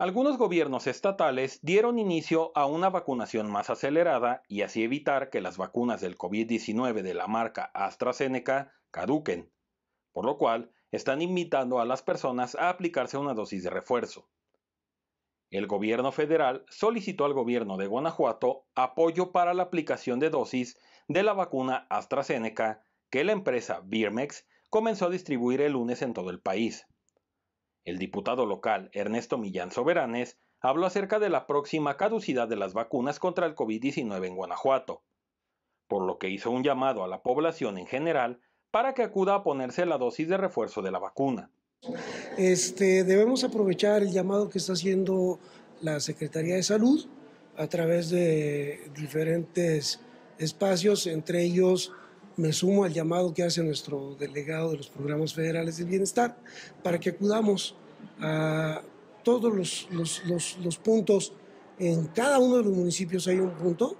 Algunos gobiernos estatales dieron inicio a una vacunación más acelerada y así evitar que las vacunas del COVID-19 de la marca AstraZeneca caduquen, por lo cual están invitando a las personas a aplicarse una dosis de refuerzo. El gobierno federal solicitó al gobierno de Guanajuato apoyo para la aplicación de dosis de la vacuna AstraZeneca que la empresa Birmex comenzó a distribuir el lunes en todo el país. El diputado local, Ernesto Millán Soberanes, habló acerca de la próxima caducidad de las vacunas contra el COVID-19 en Guanajuato, por lo que hizo un llamado a la población en general para que acuda a ponerse la dosis de refuerzo de la vacuna. Este, debemos aprovechar el llamado que está haciendo la Secretaría de Salud a través de diferentes espacios, entre ellos me sumo al llamado que hace nuestro delegado de los programas federales del bienestar para que acudamos a todos los, los, puntos. En cada uno de los municipios hay un punto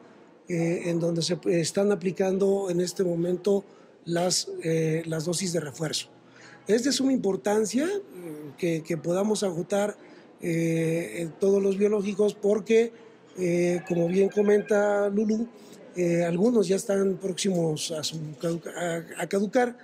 eh, en donde se están aplicando en este momento las, eh, las dosis de refuerzo. Es de suma importancia eh, que, que, podamos agotar todos los biológicos porque, como bien comenta Lulu, eh, algunos ya están próximos a, caducar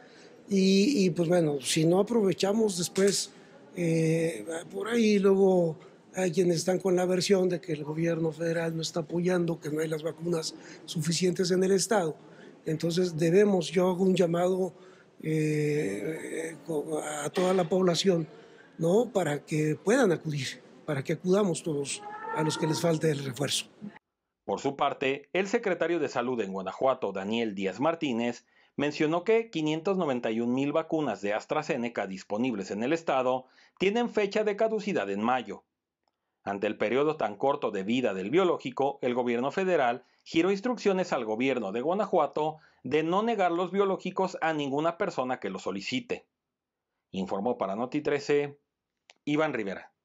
y, pues bueno, si no aprovechamos después, eh, por ahí luego hay quienes están con la versión de que el gobierno federal no está apoyando, que no hay las vacunas suficientes en el estado. Entonces debemos, yo hago un llamado eh, a toda la población, ¿no? Para que puedan acudir, para que acudamos todos a los que les falte el refuerzo. Por su parte, el secretario de Salud en Guanajuato, Daniel Díaz Martínez, mencionó que 591 mil vacunas de AstraZeneca disponibles en el estado tienen fecha de caducidad en mayo. Ante el periodo tan corto de vida del biológico, el gobierno federal giró instrucciones al gobierno de Guanajuato de no negar los biológicos a ninguna persona que lo solicite. Informó para Noti 13 Iván Rivera.